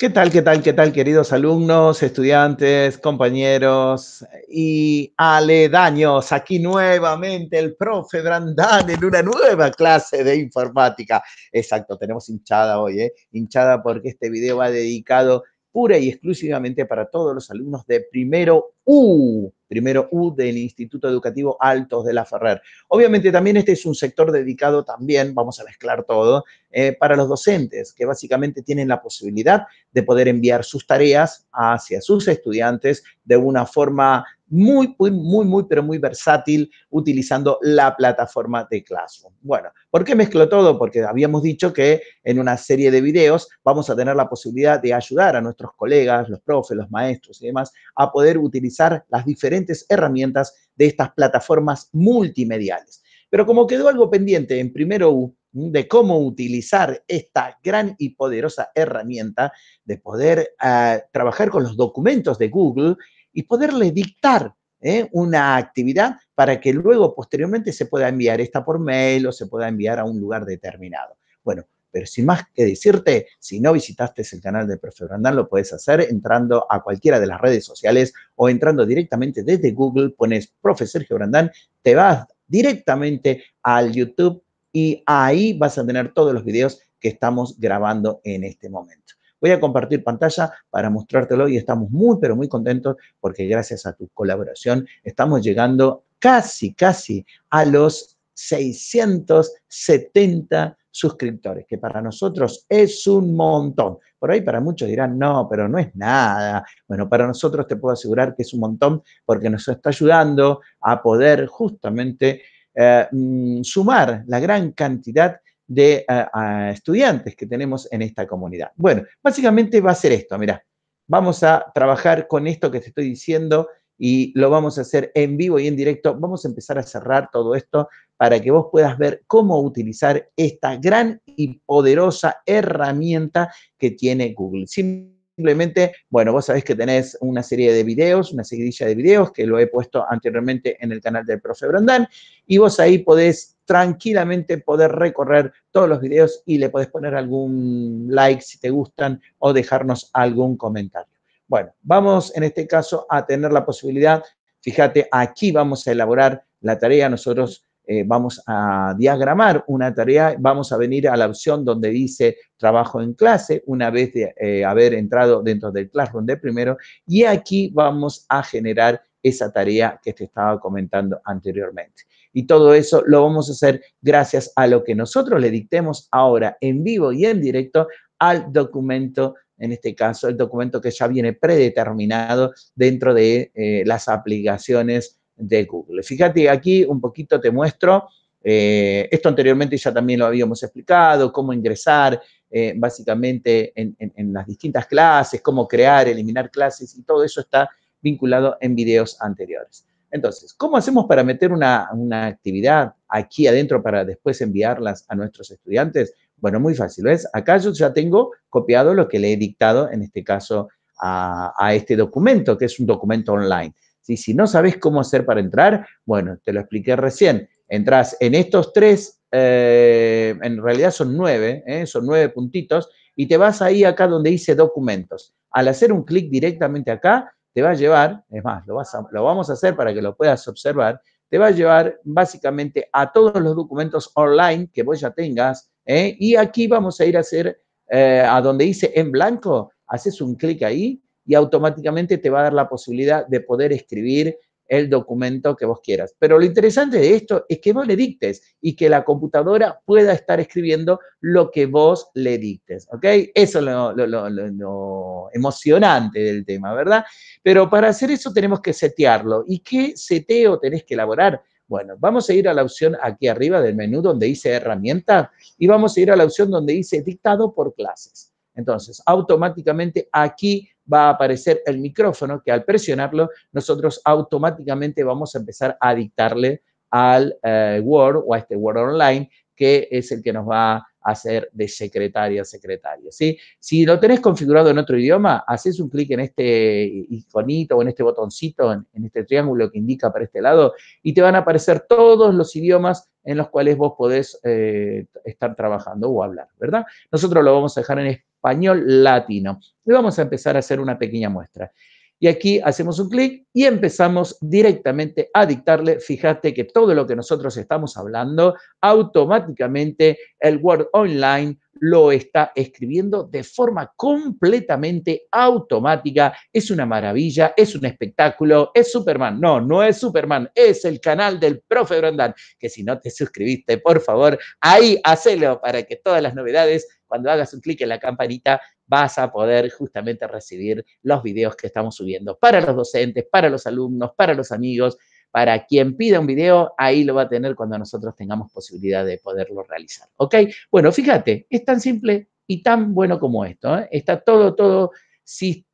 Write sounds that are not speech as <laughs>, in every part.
¿Qué tal, qué tal, qué tal, queridos alumnos, estudiantes, compañeros y aledaños? Aquí nuevamente el profe Brandán en una nueva clase de informática. Exacto, tenemos hinchada hoy, ¿eh? Hinchada porque este video va dedicado pura y exclusivamente para todos los alumnos de primero U, primero U del Instituto Educativo Altos de la Ferrer. Obviamente también este es un sector dedicado también, vamos a mezclar todo, eh, para los docentes, que básicamente tienen la posibilidad de poder enviar sus tareas hacia sus estudiantes de una forma muy, muy, muy, pero muy versátil utilizando la plataforma de Classroom. Bueno, ¿por qué mezclo todo? Porque habíamos dicho que en una serie de videos vamos a tener la posibilidad de ayudar a nuestros colegas, los profes, los maestros y demás a poder utilizar las diferentes herramientas de estas plataformas multimediales. Pero como quedó algo pendiente en primero de cómo utilizar esta gran y poderosa herramienta de poder ah, trabajar con los documentos de Google y poderle dictar ¿eh? una actividad para que luego posteriormente se pueda enviar esta por mail o se pueda enviar a un lugar determinado. Bueno, pero sin más que decirte, si no visitaste el canal de Profe Brandán, lo puedes hacer entrando a cualquiera de las redes sociales o entrando directamente desde Google, pones Profe Sergio Brandán, te vas directamente al YouTube y ahí vas a tener todos los videos que estamos grabando en este momento. Voy a compartir pantalla para mostrártelo y estamos muy, pero muy contentos porque gracias a tu colaboración estamos llegando casi, casi a los 670 suscriptores, que para nosotros es un montón. Por ahí para muchos dirán, no, pero no es nada. Bueno, para nosotros te puedo asegurar que es un montón porque nos está ayudando a poder justamente eh, mm, sumar la gran cantidad de eh, estudiantes que tenemos en esta comunidad. Bueno, básicamente va a ser esto, mira, vamos a trabajar con esto que te estoy diciendo y lo vamos a hacer en vivo y en directo. Vamos a empezar a cerrar todo esto para que vos puedas ver cómo utilizar esta gran y poderosa herramienta que tiene Google. Simplemente, bueno, vos sabés que tenés una serie de videos, una seguidilla de videos que lo he puesto anteriormente en el canal del profe Brandán y vos ahí podés tranquilamente poder recorrer todos los videos y le podés poner algún like si te gustan o dejarnos algún comentario. Bueno, vamos en este caso a tener la posibilidad, fíjate, aquí vamos a elaborar la tarea, nosotros eh, vamos a diagramar una tarea, vamos a venir a la opción donde dice trabajo en clase, una vez de eh, haber entrado dentro del Classroom de primero, y aquí vamos a generar esa tarea que te estaba comentando anteriormente. Y todo eso lo vamos a hacer gracias a lo que nosotros le dictemos ahora en vivo y en directo al documento en este caso el documento que ya viene predeterminado dentro de eh, las aplicaciones de Google. Fíjate, aquí un poquito te muestro, eh, esto anteriormente ya también lo habíamos explicado, cómo ingresar eh, básicamente en, las distintas clases, cómo crear, eliminar clases y todo eso está vinculado en videos anteriores. Entonces, ¿cómo hacemos para meter una, una, actividad aquí adentro para después enviarlas a nuestros estudiantes? Bueno, muy fácil, ¿ves? Acá yo ya tengo copiado lo que le he dictado, en este caso, a, este documento, que es un documento online. Si no sabes cómo hacer para entrar, bueno, te lo expliqué recién. Entrás en estos tres, eh, en realidad son nueve, ¿eh? son nueve puntitos, y te vas ahí acá donde dice documentos. Al hacer un clic directamente acá, te va a llevar, es más, lo, lo vamos a hacer para que lo puedas observar, te va a llevar básicamente a todos los documentos online que vos ya tengas ¿eh? Y aquí vamos a ir a hacer, eh, a donde dice en blanco, haces un clic ahí y automáticamente te va a dar la posibilidad de poder escribir el documento que vos quieras. Pero lo interesante de esto es que vos le dictes y que la computadora pueda estar escribiendo lo que vos le dictes, ¿ok? Eso es lo, emocionante del tema, ¿verdad? Pero para hacer eso tenemos que setearlo. ¿Y qué seteo tenés que elaborar? Bueno, vamos a ir a la opción aquí arriba del menú donde dice herramienta y vamos a ir a la opción donde dice dictado por clases. Entonces, automáticamente aquí va a aparecer el micrófono que al presionarlo nosotros automáticamente vamos a empezar a dictarle al eh, Word o a este Word Online que es el que nos va hacer de secretaria a secretario. ¿sí? Si lo tenés configurado en otro idioma, haces un clic en este iconito o en este botoncito, en, este triángulo que indica para este lado, y te van a aparecer todos los idiomas en los cuales vos podés eh, estar trabajando o hablar, ¿verdad? Nosotros lo vamos a dejar en español latino. Y vamos a empezar a hacer una pequeña muestra. Y aquí hacemos un clic y empezamos directamente a dictarle. Fíjate que todo lo que nosotros estamos hablando, automáticamente el Word Online lo está escribiendo de forma completamente automática. Es una maravilla, es un espectáculo, es Superman. No, no es Superman, es el canal del profe Brandán, que si no te suscribiste, por favor, ahí hacelo para que todas las novedades, cuando hagas un clic en la campanita, vas a poder justamente recibir los videos que estamos subiendo para los docentes, para los alumnos, para los amigos. Para quien pida un video, ahí lo va a tener cuando nosotros tengamos posibilidad de poderlo realizar. ¿Ok? Bueno, fíjate, es tan simple y tan bueno como esto. ¿eh? Está todo, todo sistema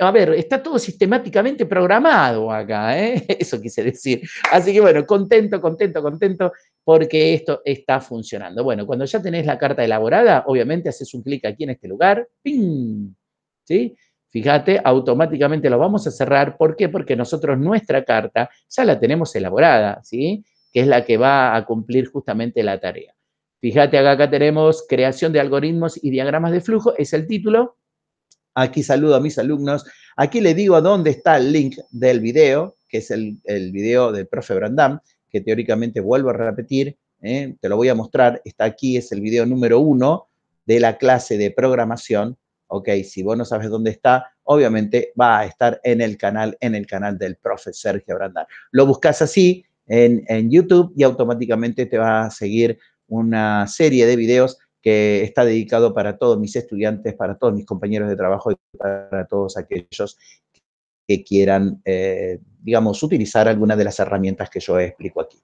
a ver, está todo sistemáticamente programado acá, ¿eh? <laughs> eso quise decir. Así que bueno, contento, contento, contento porque esto está funcionando. Bueno, cuando ya tenés la carta elaborada, obviamente haces un clic aquí en este lugar, ¡ping! ¿Sí? Fíjate, automáticamente lo vamos a cerrar. ¿Por qué? Porque nosotros nuestra carta ya la tenemos elaborada, ¿sí? Que es la que va a cumplir justamente la tarea. Fíjate, acá, acá tenemos creación de algoritmos y diagramas de flujo, es el título, Aquí saludo a mis alumnos. Aquí le digo a dónde está el link del video, que es el, video del profe Brandam, que teóricamente vuelvo a repetir, ¿eh? te lo voy a mostrar, está aquí, es el video número uno de la clase de programación. Ok, si vos no sabes dónde está, obviamente va a estar en el canal, en el canal del profe Sergio Brandam. Lo buscas así en, en YouTube y automáticamente te va a seguir una serie de videos que está dedicado para todos mis estudiantes, para todos mis compañeros de trabajo y para todos aquellos que quieran, eh, digamos, utilizar alguna de las herramientas que yo explico aquí.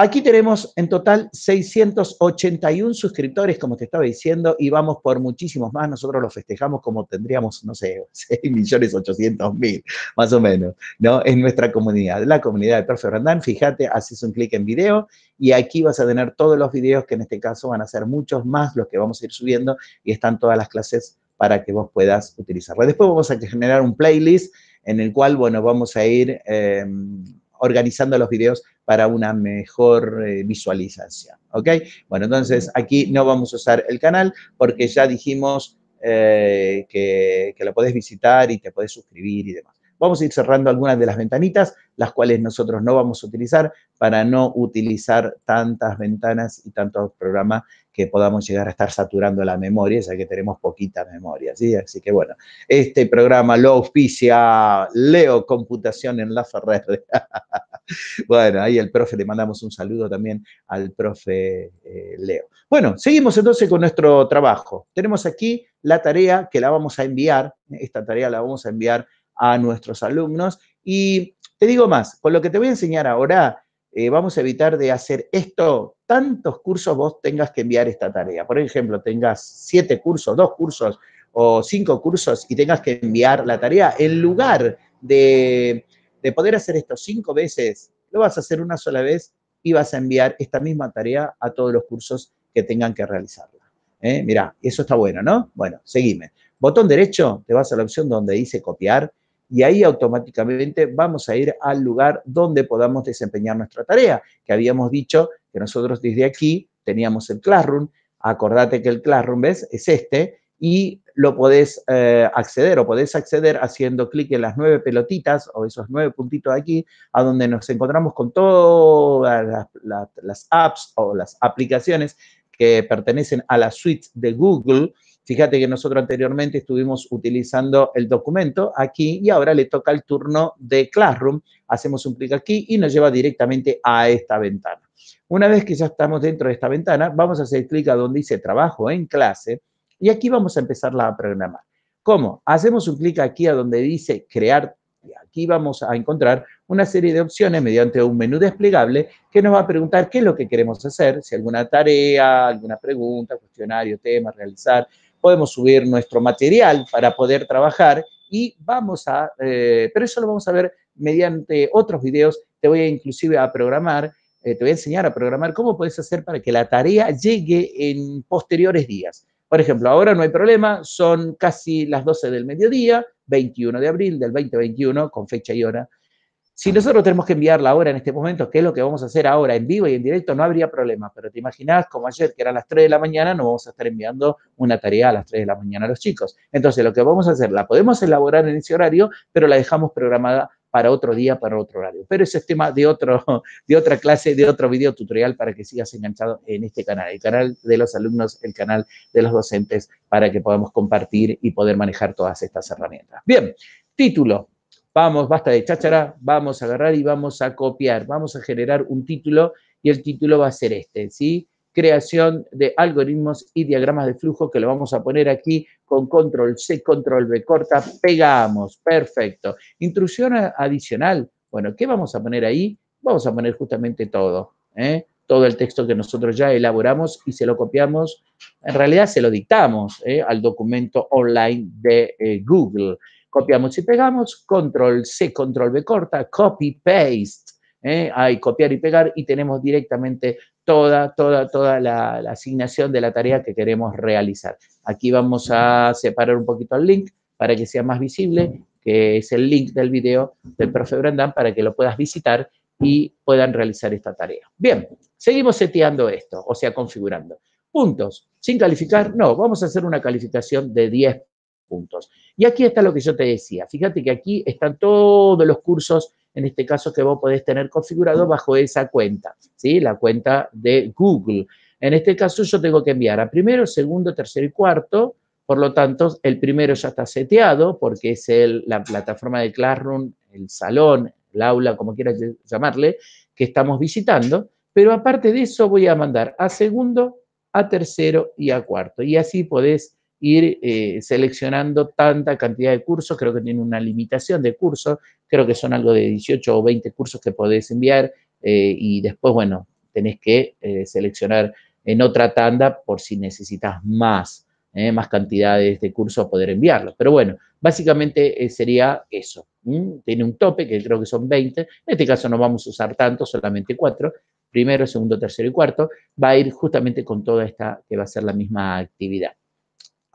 Aquí tenemos en total 681 suscriptores, como te estaba diciendo, y vamos por muchísimos más. Nosotros los festejamos como tendríamos, no sé, 6.800.000, <laughs> más o menos, ¿no? En nuestra comunidad, la comunidad de Profe Brandán. Fíjate, haces un clic en video y aquí vas a tener todos los videos que en este caso van a ser muchos más los que vamos a ir subiendo y están todas las clases para que vos puedas utilizarlo. Después vamos a generar un playlist en el cual, bueno, vamos a ir... Em, organizando los videos para una mejor eh, visualización, ¿ok? Bueno, entonces aquí no vamos a usar el canal porque ya dijimos eh, que, que lo podés visitar y te podés suscribir y demás vamos a ir cerrando algunas de las ventanitas, las cuales nosotros no vamos a utilizar para no utilizar tantas ventanas y tantos programas que podamos llegar a estar saturando la memoria, ya que tenemos poquita memoria. ¿sí? Así que bueno, este programa lo auspicia Leo Computación en la Ferrer. <laughs> bueno, ahí el profe, le mandamos un saludo también al profe eh, Leo. Bueno, seguimos entonces con nuestro trabajo. Tenemos aquí la tarea que la vamos a enviar, esta tarea la vamos a enviar a nuestros alumnos y te digo más, con lo que te voy a enseñar ahora eh, vamos a evitar de hacer esto, tantos cursos vos tengas que enviar esta tarea. Por ejemplo, tengas siete cursos, dos cursos o cinco cursos y tengas que enviar la tarea. En lugar de, de poder hacer esto cinco veces, lo vas a hacer una sola vez y vas a enviar esta misma tarea a todos los cursos que tengan que realizarla. ¿eh? Mirá, eso está bueno, ¿no? Bueno, seguime. Botón derecho, te vas a la opción donde dice copiar y ahí automáticamente vamos a ir al lugar donde podamos desempeñar nuestra tarea, que habíamos dicho que nosotros desde aquí teníamos el Classroom, acordate que el Classroom, ¿ves? Es este, y lo podés eh, acceder o podés acceder haciendo clic en las nueve pelotitas o esos nueve puntitos de aquí, a donde nos encontramos con todas las, las apps o las aplicaciones que pertenecen a la suite de Google, Fíjate que nosotros anteriormente estuvimos utilizando el documento aquí y ahora le toca el turno de Classroom. Hacemos un clic aquí y nos lleva directamente a esta ventana. Una vez que ya estamos dentro de esta ventana, vamos a hacer clic a donde dice trabajo en clase y aquí vamos a empezar a programar. ¿Cómo? Hacemos un clic aquí a donde dice crear y aquí vamos a encontrar una serie de opciones mediante un menú desplegable que nos va a preguntar qué es lo que queremos hacer, si alguna tarea, alguna pregunta, cuestionario, tema, realizar, podemos subir nuestro material para poder trabajar y vamos a, eh, pero eso lo vamos a ver mediante otros videos, te voy a inclusive a programar, eh, te voy a enseñar a programar cómo puedes hacer para que la tarea llegue en posteriores días. Por ejemplo, ahora no hay problema, son casi las 12 del mediodía, 21 de abril del 2021, con fecha y hora, si nosotros tenemos que enviarla ahora en este momento, que es lo que vamos a hacer ahora en vivo y en directo, no habría problema. Pero te imaginas, como ayer, que eran las 3 de la mañana, no vamos a estar enviando una tarea a las 3 de la mañana a los chicos. Entonces, lo que vamos a hacer, la podemos elaborar en ese horario, pero la dejamos programada para otro día, para otro horario. Pero ese es tema de, otro, <laughs> de otra clase, de otro video tutorial para que sigas enganchado en este canal, el canal de los alumnos, el canal de los docentes, para que podamos compartir y poder manejar todas estas herramientas. Bien, título, vamos, basta de cháchara, vamos a agarrar y vamos a copiar, vamos a generar un título y el título va a ser este, ¿sí? Creación de algoritmos y diagramas de flujo que lo vamos a poner aquí con control C, control v corta, pegamos, perfecto. Intrusión adicional, bueno, ¿qué vamos a poner ahí? Vamos a poner justamente todo, ¿eh? todo el texto que nosotros ya elaboramos y se lo copiamos, en realidad se lo dictamos ¿eh? al documento online de eh, Google copiamos y pegamos, control C, control B corta, copy paste, hay ¿eh? copiar y pegar y tenemos directamente toda, toda, toda la, la, asignación de la tarea que queremos realizar. Aquí vamos a separar un poquito el link para que sea más visible, que es el link del video del profe Brandán para que lo puedas visitar y puedan realizar esta tarea. Bien, seguimos seteando esto, o sea, configurando. Puntos, sin calificar, no, vamos a hacer una calificación de 10 puntos. Y aquí está lo que yo te decía. Fíjate que aquí están todos los cursos, en este caso, que vos podés tener configurados bajo esa cuenta, ¿sí? La cuenta de Google. En este caso, yo tengo que enviar a primero, segundo, tercero y cuarto. Por lo tanto, el primero ya está seteado porque es la plataforma de Classroom, el salón, el aula, como quieras llamarle, que estamos visitando. Pero aparte de eso, voy a mandar a segundo, a tercero y a cuarto. Y así podés ir eh, seleccionando tanta cantidad de cursos, creo que tiene una limitación de cursos, creo que son algo de 18 o 20 cursos que podés enviar eh, y después, bueno, tenés que eh, seleccionar en otra tanda por si necesitas más, más cantidades de cursos a poder enviarlos. Pero bueno, básicamente sería eso. Tiene un tope que creo que son 20, en este caso no vamos a usar tanto, solamente cuatro primero, segundo, tercero y cuarto, va a ir justamente con toda esta que va a ser la misma actividad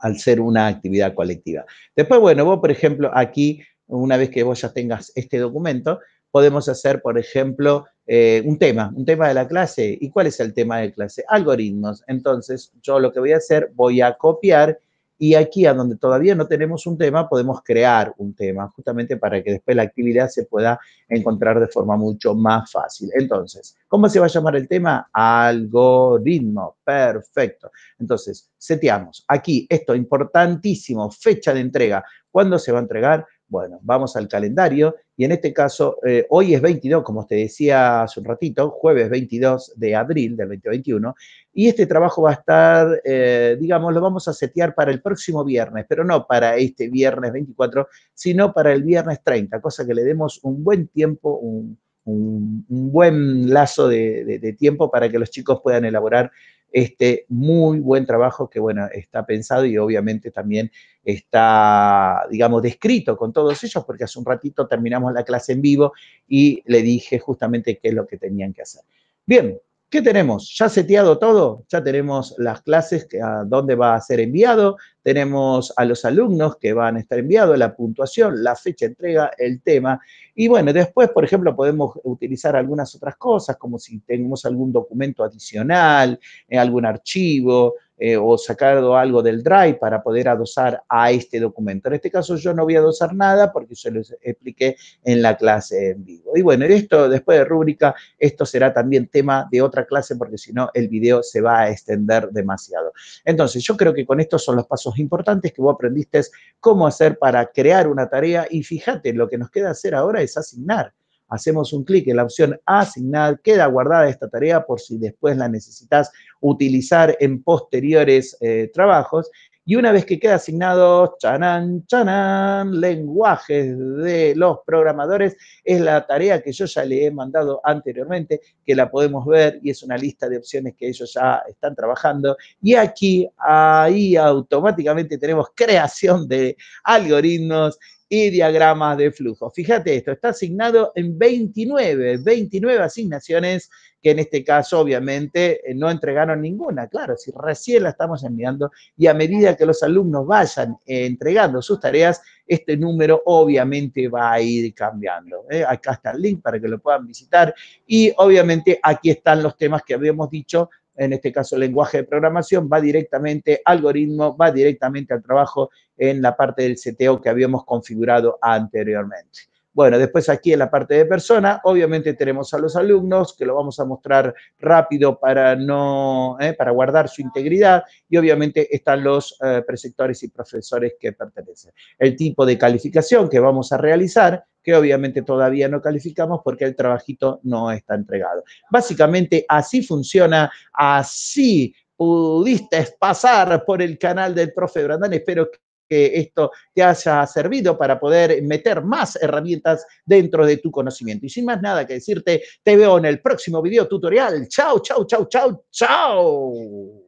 al ser una actividad colectiva. Después, bueno, vos, por ejemplo, aquí, una vez que vos ya tengas este documento, podemos hacer, por ejemplo, eh, un tema, un tema de la clase. ¿Y cuál es el tema de clase? Algoritmos. Entonces, yo lo que voy a hacer, voy a copiar y aquí, a donde todavía no tenemos un tema, podemos crear un tema, justamente para que después la actividad se pueda encontrar de forma mucho más fácil. Entonces, ¿cómo se va a llamar el tema? Algoritmo. Perfecto. Entonces, seteamos. Aquí, esto importantísimo, fecha de entrega. ¿Cuándo se va a entregar? Bueno, vamos al calendario y en este caso, eh, hoy es 22, como te decía hace un ratito, jueves 22 de abril del 2021, y este trabajo va a estar, eh, digamos, lo vamos a setear para el próximo viernes, pero no para este viernes 24, sino para el viernes 30, cosa que le demos un buen tiempo, un, buen lazo de tiempo para que los chicos puedan elaborar este muy buen trabajo que, bueno, está pensado y obviamente también está, digamos, descrito con todos ellos, porque hace un ratito terminamos la clase en vivo y le dije justamente qué es lo que tenían que hacer. Bien, ¿Qué tenemos? ¿Ya seteado todo? Ya tenemos las clases, a dónde va a ser enviado, tenemos a los alumnos que van a estar enviados, la puntuación, la fecha de entrega, el tema. Y bueno, después, por ejemplo, podemos utilizar algunas otras cosas, como si tenemos algún documento adicional, eh, algún archivo, eh, o sacado algo del drive para poder adosar a este documento. En este caso yo no voy a adosar nada porque se lo expliqué en la clase en vivo. Y bueno, esto después de rúbrica, esto será también tema de otra clase porque si no el video se va a extender demasiado. Entonces yo creo que con estos son los pasos importantes que vos aprendiste es cómo hacer para crear una tarea y fíjate, lo que nos queda hacer ahora es asignar. Hacemos un clic en la opción asignar, queda guardada esta tarea por si después la necesitas utilizar en posteriores eh, trabajos y una vez que queda asignado, chanán, chanán, lenguajes de los programadores, es la tarea que yo ya le he mandado anteriormente, que la podemos ver y es una lista de opciones que ellos ya están trabajando. Y aquí, ahí automáticamente tenemos creación de algoritmos y diagramas de flujo. Fíjate esto, está asignado en 29, 29 asignaciones que en este caso obviamente eh, no entregaron ninguna, claro, si recién la estamos enviando y a medida que los alumnos vayan eh, entregando sus tareas, este número obviamente va a ir cambiando. Eh. Acá está el link para que lo puedan visitar y obviamente aquí están los temas que habíamos dicho en este caso lenguaje de programación, va directamente algoritmo, va directamente al trabajo en la parte del CTO que habíamos configurado anteriormente. Bueno, después aquí en la parte de persona, obviamente tenemos a los alumnos, que lo vamos a mostrar rápido para, no, eh, para guardar su integridad, y obviamente están los eh, preceptores y profesores que pertenecen. El tipo de calificación que vamos a realizar, que obviamente todavía no calificamos porque el trabajito no está entregado. Básicamente así funciona, así pudiste pasar por el canal del profe Brandán. Espero que que esto te haya servido para poder meter más herramientas dentro de tu conocimiento. Y sin más nada que decirte, te veo en el próximo video tutorial. Chao, chao, chao, chao, chao.